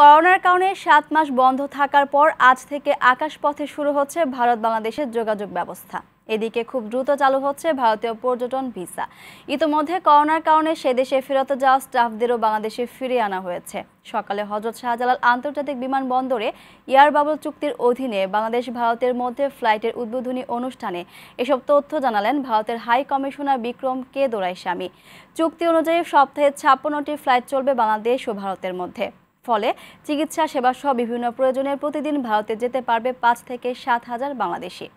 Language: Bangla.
করোনার কারণে সাত মাস বন্ধ থাকার পর আজ থেকে আকাশপথে শুরু হচ্ছে ভারত বাংলাদেশের যোগাযোগ ব্যবস্থা এদিকে খুব দ্রুত চালু হচ্ছে ভারতীয় পর্যটন ভিসা ইতোমধ্যে করোনার কারণে সে দেশে ফেরত যাওয়া স্টাফদেরও বাংলাদেশে ফিরিয়ে আনা হয়েছে সকালে হজরত শাহজালাল আন্তর্জাতিক বিমানবন্দরে এয়ার বাবল চুক্তির অধীনে বাংলাদেশ ভারতের মধ্যে ফ্লাইটের উদ্বোধনী অনুষ্ঠানে এসব তথ্য জানালেন ভারতের high commissioner Vikram K Doraiswamy চুক্তি অনুযায়ী সপ্তাহে ছাপ্পান্নটি ফ্লাইট চলবে বাংলাদেশ ও ভারতের মধ্যে ফলে চিকিৎসা সেবাসহ বিভিন্ন প্রয়োজনের প্রতিদিন ভারতে যেতে পারবে পাঁচ থেকে সাত হাজার বাংলাদেশি